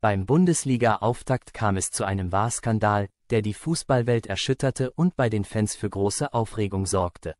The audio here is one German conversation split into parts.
Beim Bundesliga-Auftakt kam es zu einem Wahrskandal, der die Fußballwelt erschütterte und bei den Fans für große Aufregung sorgte.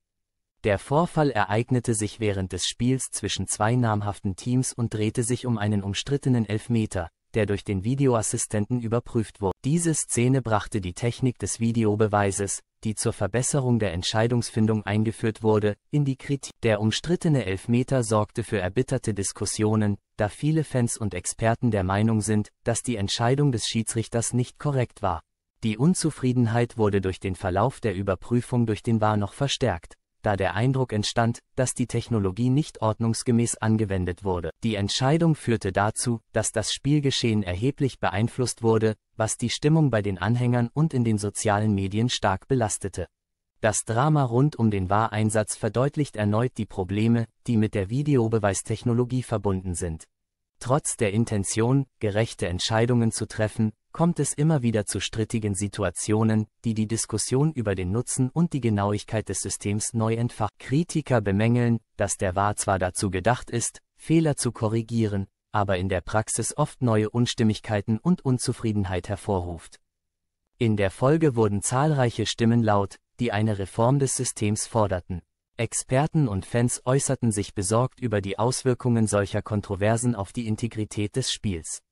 Der Vorfall ereignete sich während des Spiels zwischen zwei namhaften Teams und drehte sich um einen umstrittenen Elfmeter, der durch den Videoassistenten überprüft wurde. Diese Szene brachte die Technik des Videobeweises, die zur Verbesserung der Entscheidungsfindung eingeführt wurde, in die Kritik. Der umstrittene Elfmeter sorgte für erbitterte Diskussionen, da viele Fans und Experten der Meinung sind, dass die Entscheidung des Schiedsrichters nicht korrekt war. Die Unzufriedenheit wurde durch den Verlauf der Überprüfung durch den VAR noch verstärkt da der Eindruck entstand, dass die Technologie nicht ordnungsgemäß angewendet wurde. Die Entscheidung führte dazu, dass das Spielgeschehen erheblich beeinflusst wurde, was die Stimmung bei den Anhängern und in den sozialen Medien stark belastete. Das Drama rund um den Wahreinsatz verdeutlicht erneut die Probleme, die mit der Videobeweistechnologie verbunden sind. Trotz der Intention, gerechte Entscheidungen zu treffen, kommt es immer wieder zu strittigen Situationen, die die Diskussion über den Nutzen und die Genauigkeit des Systems neu entfachen. Kritiker bemängeln, dass der VAR zwar dazu gedacht ist, Fehler zu korrigieren, aber in der Praxis oft neue Unstimmigkeiten und Unzufriedenheit hervorruft. In der Folge wurden zahlreiche Stimmen laut, die eine Reform des Systems forderten. Experten und Fans äußerten sich besorgt über die Auswirkungen solcher Kontroversen auf die Integrität des Spiels.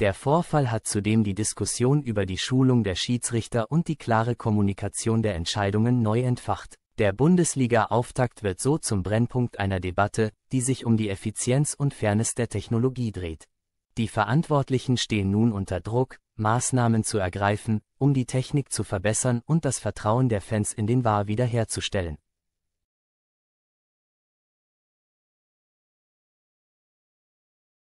Der Vorfall hat zudem die Diskussion über die Schulung der Schiedsrichter und die klare Kommunikation der Entscheidungen neu entfacht. Der Bundesliga-Auftakt wird so zum Brennpunkt einer Debatte, die sich um die Effizienz und Fairness der Technologie dreht. Die Verantwortlichen stehen nun unter Druck, Maßnahmen zu ergreifen, um die Technik zu verbessern und das Vertrauen der Fans in den VAR wiederherzustellen.